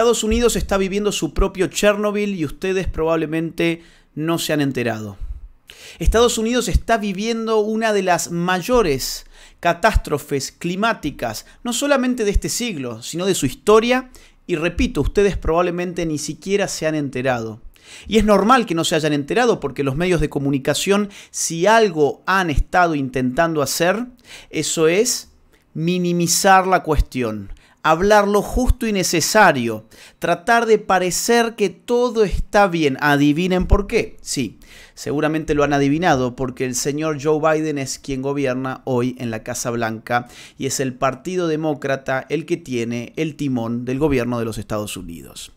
Estados Unidos está viviendo su propio Chernobyl y ustedes probablemente no se han enterado. Estados Unidos está viviendo una de las mayores catástrofes climáticas, no solamente de este siglo, sino de su historia, y repito, ustedes probablemente ni siquiera se han enterado. Y es normal que no se hayan enterado porque los medios de comunicación, si algo han estado intentando hacer, eso es minimizar la cuestión, hablar lo justo y necesario, tratar de parecer que todo está bien. Adivinen por qué. Sí, seguramente lo han adivinado porque el señor Joe Biden es quien gobierna hoy en la Casa Blanca y es el Partido Demócrata el que tiene el timón del gobierno de los Estados Unidos.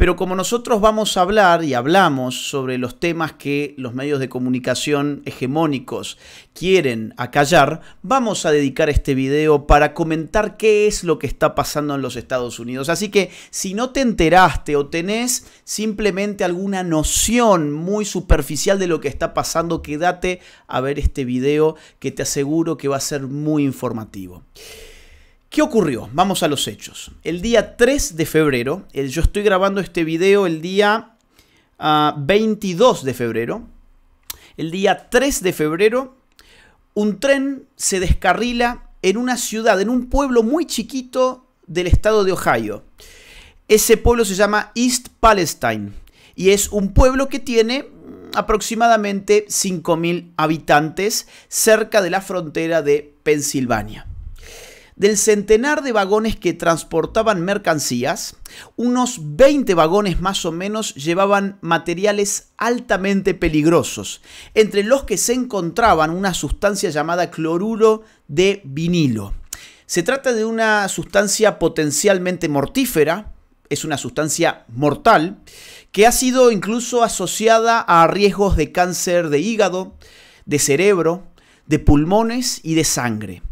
Pero como nosotros vamos a hablar y hablamos sobre los temas que los medios de comunicación hegemónicos quieren acallar, vamos a dedicar este video para comentar qué es lo que está pasando en los Estados Unidos. Así que si no te enteraste o tenés simplemente alguna noción muy superficial de lo que está pasando, quédate a ver este video que te aseguro que va a ser muy informativo. ¿Qué ocurrió? Vamos a los hechos. El día 3 de febrero, yo estoy grabando este video el día 22 ah, de febrero. El día 3 de febrero, un tren se descarrila en una ciudad, en un pueblo muy chiquito del estado de Ohio. Ese pueblo se llama East Palestine y es un pueblo que tiene mm, aproximadamente 5.000 habitantes cerca de la frontera de Pensilvania del centenar de vagones que transportaban mercancías, unos 20 vagones más o menos llevaban materiales altamente peligrosos, entre los que se encontraban una sustancia llamada cloruro de vinilo. Se trata de una sustancia potencialmente mortífera, es una sustancia mortal, que ha sido incluso asociada a riesgos de cáncer de hígado, de cerebro, de pulmones y de sangre.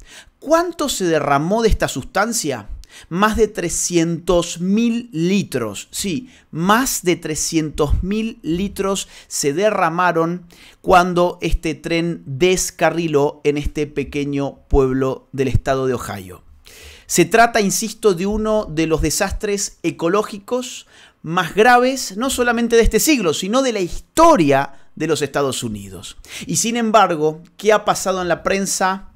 ¿Cuánto se derramó de esta sustancia? Más de 300.000 litros, sí, más de 300.000 litros se derramaron cuando este tren descarriló en este pequeño pueblo del estado de Ohio. Se trata, insisto, de uno de los desastres ecológicos más graves, no solamente de este siglo, sino de la historia de los Estados Unidos. Y sin embargo, ¿qué ha pasado en la prensa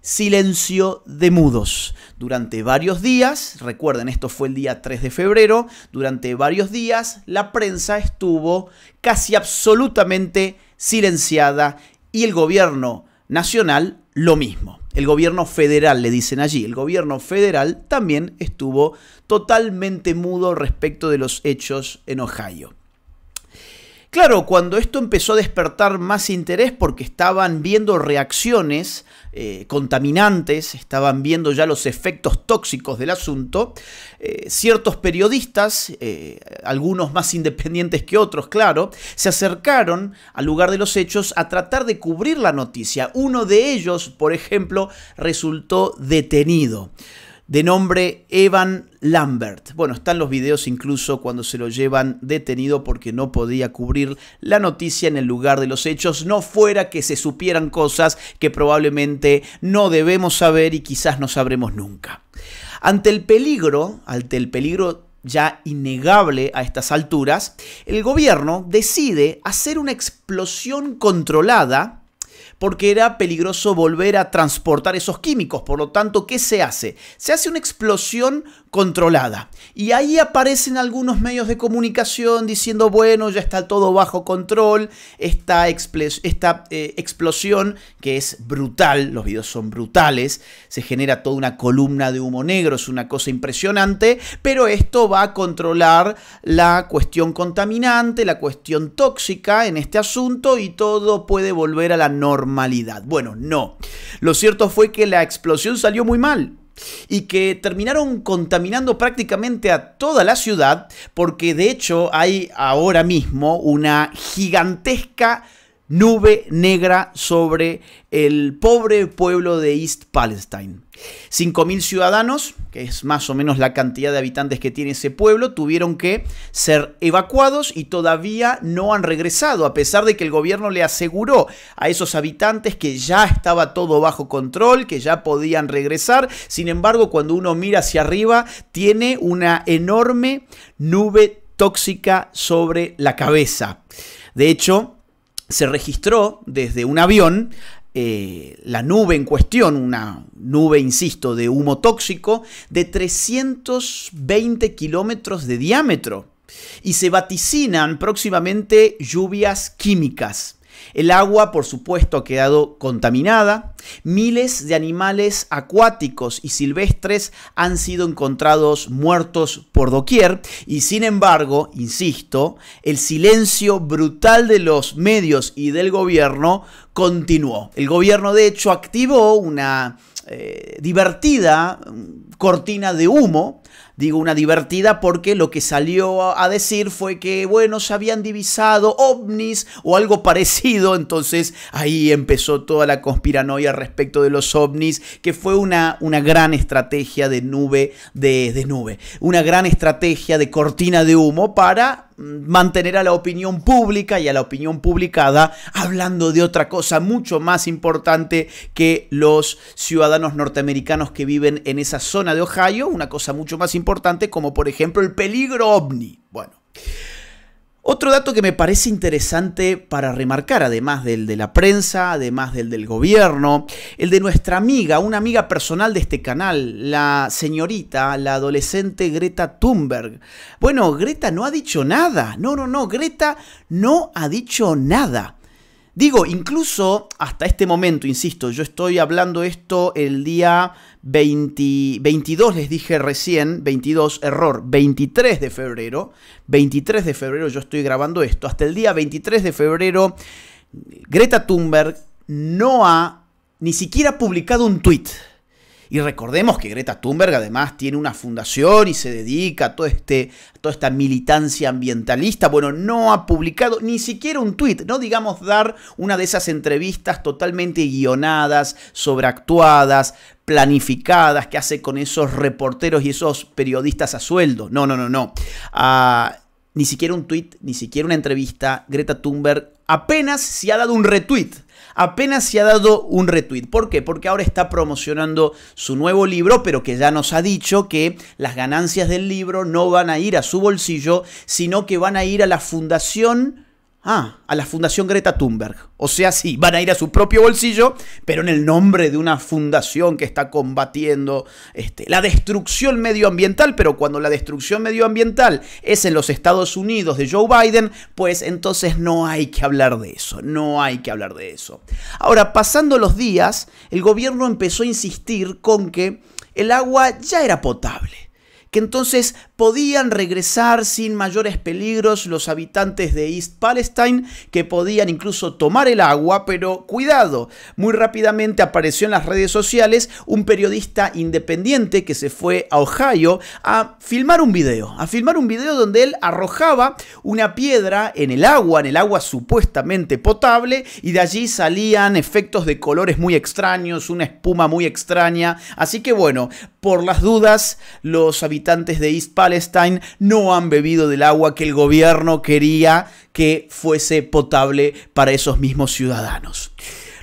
silencio de mudos. Durante varios días, recuerden, esto fue el día 3 de febrero, durante varios días la prensa estuvo casi absolutamente silenciada y el gobierno nacional lo mismo. El gobierno federal, le dicen allí, el gobierno federal también estuvo totalmente mudo respecto de los hechos en Ohio. Claro, cuando esto empezó a despertar más interés porque estaban viendo reacciones eh, contaminantes, estaban viendo ya los efectos tóxicos del asunto, eh, ciertos periodistas, eh, algunos más independientes que otros, claro, se acercaron al lugar de los hechos a tratar de cubrir la noticia. Uno de ellos, por ejemplo, resultó detenido de nombre Evan Lambert. Bueno, están los videos incluso cuando se lo llevan detenido porque no podía cubrir la noticia en el lugar de los hechos, no fuera que se supieran cosas que probablemente no debemos saber y quizás no sabremos nunca. Ante el peligro, ante el peligro ya innegable a estas alturas, el gobierno decide hacer una explosión controlada porque era peligroso volver a transportar esos químicos. Por lo tanto, ¿qué se hace? Se hace una explosión controlada. Y ahí aparecen algunos medios de comunicación diciendo, bueno, ya está todo bajo control, esta, eh, explosión que es brutal, los videos son brutales, se genera toda una columna de humo negro, es una cosa impresionante, pero esto va a controlar la cuestión contaminante, la cuestión tóxica en este asunto y todo puede volver a la norma bueno, no. Lo cierto fue que la explosión salió muy mal y que terminaron contaminando prácticamente a toda la ciudad porque de hecho hay ahora mismo una gigantesca nube negra sobre el pobre pueblo de East Palestine. 5.000 ciudadanos, que es más o menos la cantidad de habitantes que tiene ese pueblo, tuvieron que ser evacuados y todavía no han regresado, a pesar de que el gobierno le aseguró a esos habitantes que ya estaba todo bajo control, que ya podían regresar. Sin embargo, cuando uno mira hacia arriba, tiene una enorme nube tóxica sobre la cabeza. De hecho, se registró desde un avión eh, la nube en cuestión, una nube, insisto, de humo tóxico, de 320 kilómetros de diámetro. Y se vaticinan próximamente lluvias químicas. El agua, por supuesto, ha quedado contaminada. Miles de animales acuáticos y silvestres han sido encontrados muertos por doquier. Y sin embargo, insisto, el silencio brutal de los medios y del gobierno continuó. El gobierno, de hecho, activó una eh, divertida mm, cortina de humo digo una divertida porque lo que salió a decir fue que, bueno, se habían divisado ovnis o algo parecido, entonces ahí empezó toda la conspiranoia respecto de los ovnis, que fue una, una gran estrategia de nube, de, de nube, una gran estrategia de cortina de humo para mm, mantener a la opinión pública y a la opinión publicada hablando de otra cosa mucho más importante que los ciudadanos norteamericanos que viven en esa zona de Ohio, una cosa mucho más importante como por ejemplo el peligro ovni. Bueno. Otro dato que me parece interesante para remarcar, además del de la prensa, además del del gobierno, el de nuestra amiga, una amiga personal de este canal, la señorita, la adolescente Greta Thunberg. Bueno, Greta no ha dicho nada. No, no, no, Greta no ha dicho nada. Digo, incluso hasta este momento, insisto, yo estoy hablando esto el día 22, les dije recién, 22, error, 23 de febrero, 23 de febrero yo estoy grabando esto, hasta el día 23 de febrero, Greta Thunberg no ha ni siquiera publicado un tweet y recordemos que Greta Thunberg además tiene una fundación y se dedica a, todo este, toda esta militancia ambientalista. Bueno, no ha publicado ni siquiera un tuit, no digamos dar una de esas entrevistas totalmente guionadas, sobreactuadas, planificadas que hace con esos reporteros y esos periodistas a sueldo. No, no, no, no. Ah, ni siquiera un tuit, ni siquiera una entrevista. Greta Thunberg apenas se ha dado un retweet apenas se ha dado un retweet. ¿Por qué? Porque ahora está promocionando su nuevo libro, pero que ya nos ha dicho que las ganancias del libro no van a ir a su bolsillo, sino que van a ir a la fundación Ah, a la Fundación Greta Thunberg. O sea, sí, van a ir a su propio bolsillo, pero en el nombre de una fundación que está combatiendo este, la destrucción medioambiental, pero cuando la destrucción medioambiental es en los Estados Unidos de Joe Biden, pues entonces no hay que hablar de eso, no hay que hablar de eso. Ahora, pasando los días, el gobierno empezó a insistir con que el agua ya era potable que entonces podían regresar sin mayores peligros los habitantes de East Palestine, que podían incluso tomar el agua, pero cuidado, muy rápidamente apareció en las redes sociales un periodista independiente que se fue a Ohio a filmar un video, a filmar un video donde él arrojaba una piedra en el agua, en el agua supuestamente potable, y de allí salían efectos de colores muy extraños, una espuma muy extraña, así que bueno, por las dudas, los habitantes de East Palestine no han bebido del agua que el gobierno quería que fuese potable para esos mismos ciudadanos.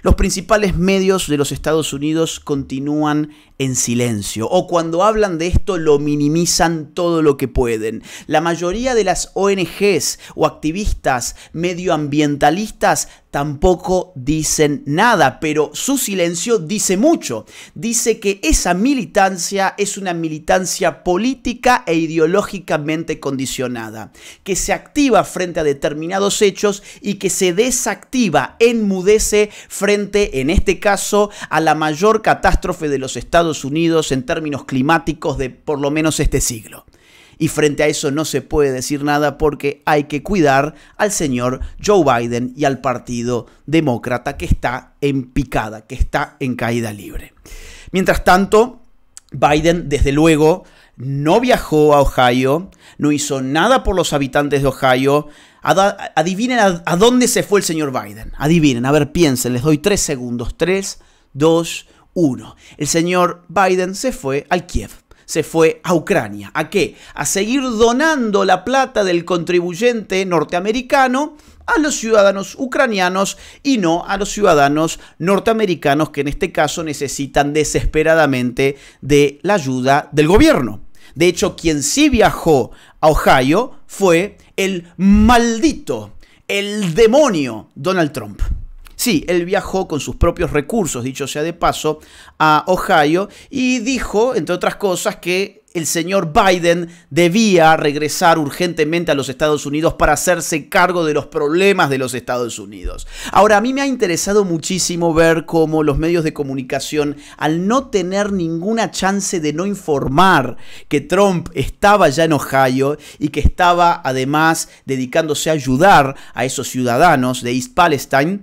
Los principales medios de los Estados Unidos continúan en silencio o cuando hablan de esto lo minimizan todo lo que pueden. La mayoría de las ONGs o activistas medioambientalistas tampoco dicen nada, pero su silencio dice mucho. Dice que esa militancia es una militancia política e ideológicamente condicionada, que se activa frente a determinados hechos y que se desactiva, enmudece frente, en este caso, a la mayor catástrofe de los Estados Unidos en términos climáticos de por lo menos este siglo. Y frente a eso no se puede decir nada porque hay que cuidar al señor Joe Biden y al Partido Demócrata que está en picada, que está en caída libre. Mientras tanto, Biden, desde luego, no viajó a Ohio, no hizo nada por los habitantes de Ohio. adivinen a, dónde se fue el señor Biden. Adivinen, a ver, piensen, les doy tres segundos. Tres, dos, uno. El señor Biden se fue al Kiev se fue a Ucrania. ¿A qué? A seguir donando la plata del contribuyente norteamericano a los ciudadanos ucranianos y no a los ciudadanos norteamericanos que en este caso necesitan desesperadamente de la ayuda del gobierno. De hecho, quien sí viajó a Ohio fue el maldito, el demonio Donald Trump. Sí, él viajó con sus propios recursos, dicho sea de paso, a Ohio y dijo, entre otras cosas, que el señor Biden debía regresar urgentemente a los Estados Unidos para hacerse cargo de los problemas de los Estados Unidos. Ahora, a mí me ha interesado muchísimo ver cómo los medios de comunicación, al no tener ninguna chance de no informar que Trump estaba ya en Ohio y que estaba además dedicándose a ayudar a esos ciudadanos de East Palestine,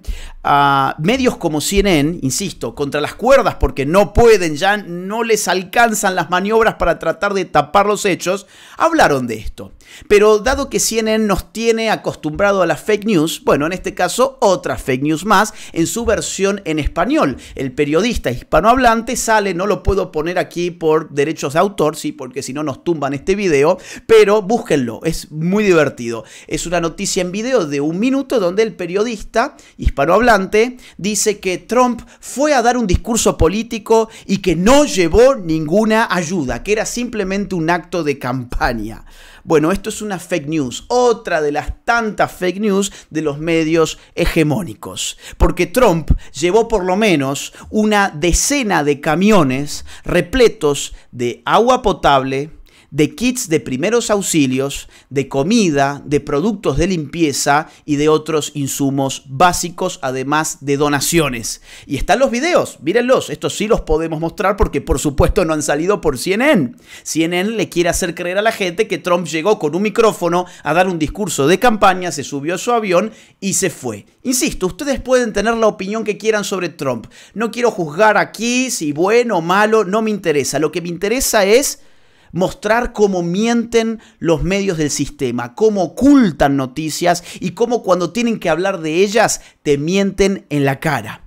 a ah, medios como CNN, insisto, contra las cuerdas porque no pueden, ya no les alcanzan las maniobras para tratar de tapar los hechos, hablaron de esto. Pero dado que CNN nos tiene acostumbrado a las fake news, bueno, en este caso otra fake news más en su versión en español. El periodista hispanohablante sale, no lo puedo poner aquí por derechos de autor, sí, porque si no nos tumban este video, pero búsquenlo, es muy divertido. Es una noticia en video de un minuto donde el periodista hispanohablante dice que Trump fue a dar un discurso político y que no llevó ninguna ayuda, que era simplemente un acto de campaña. Bueno, esto es una fake news, otra de las tantas fake news de los medios hegemónicos, porque Trump llevó por lo menos una decena de camiones repletos de agua potable, de kits de primeros auxilios, de comida, de productos de limpieza y de otros insumos básicos, además de donaciones. Y están los videos, mírenlos, estos sí los podemos mostrar porque por supuesto no han salido por CNN. CNN le quiere hacer creer a la gente que Trump llegó con un micrófono a dar un discurso de campaña, se subió a su avión y se fue. Insisto, ustedes pueden tener la opinión que quieran sobre Trump. No quiero juzgar aquí si bueno o malo, no me interesa. Lo que me interesa es mostrar cómo mienten los medios del sistema, cómo ocultan noticias y cómo cuando tienen que hablar de ellas te mienten en la cara.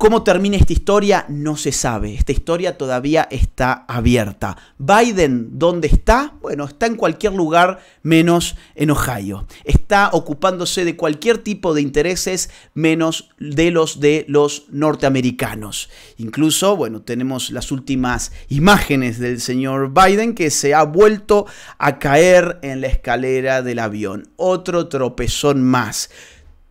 ¿Cómo termina esta historia? No se sabe. Esta historia todavía está abierta. Biden, ¿dónde está? Bueno, está en cualquier lugar menos en Ohio. Está ocupándose de cualquier tipo de intereses menos de los de los norteamericanos. Incluso, bueno, tenemos las últimas imágenes del señor Biden que se ha vuelto a caer en la escalera del avión. Otro tropezón más.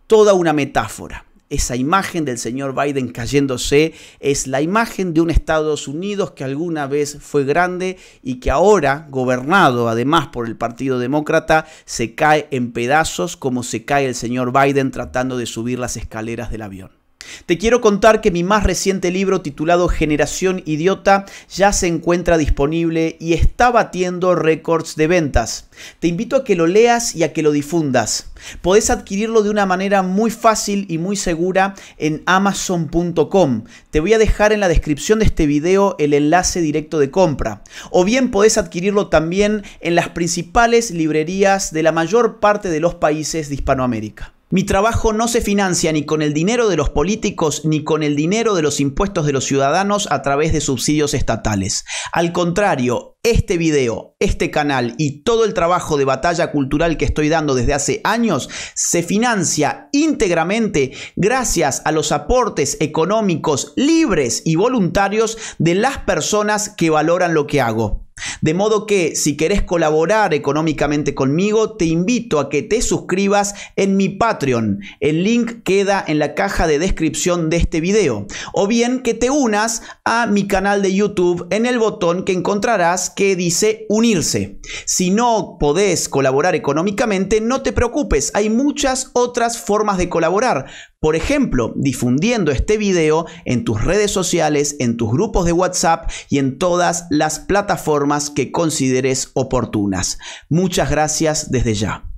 Toda una metáfora esa imagen del señor Biden cayéndose es la imagen de un Estados Unidos que alguna vez fue grande y que ahora, gobernado además por el Partido Demócrata, se cae en pedazos como se cae el señor Biden tratando de subir las escaleras del avión. Te quiero contar que mi más reciente libro titulado Generación Idiota ya se encuentra disponible y está batiendo récords de ventas. Te invito a que lo leas y a que lo difundas. Podés adquirirlo de una manera muy fácil y muy segura en amazon.com. Te voy a dejar en la descripción de este video el enlace directo de compra. O bien podés adquirirlo también en las principales librerías de la mayor parte de los países de Hispanoamérica. Mi trabajo no se financia ni con el dinero de los políticos ni con el dinero de los impuestos de los ciudadanos a través de subsidios estatales. Al contrario, este video, este canal y todo el trabajo de batalla cultural que estoy dando desde hace años se financia íntegramente gracias a los aportes económicos libres y voluntarios de las personas que valoran lo que hago. De modo que si querés colaborar económicamente conmigo, te invito a que te suscribas en mi Patreon. El link queda en la caja de descripción de este video. O bien que te unas a mi canal de YouTube en el botón que encontrarás que dice unirse. Si no podés colaborar económicamente, no te preocupes, hay muchas otras formas de colaborar. Por ejemplo, difundiendo este video en tus redes sociales, en tus grupos de WhatsApp y en todas las plataformas que consideres oportunas. Muchas gracias desde ya.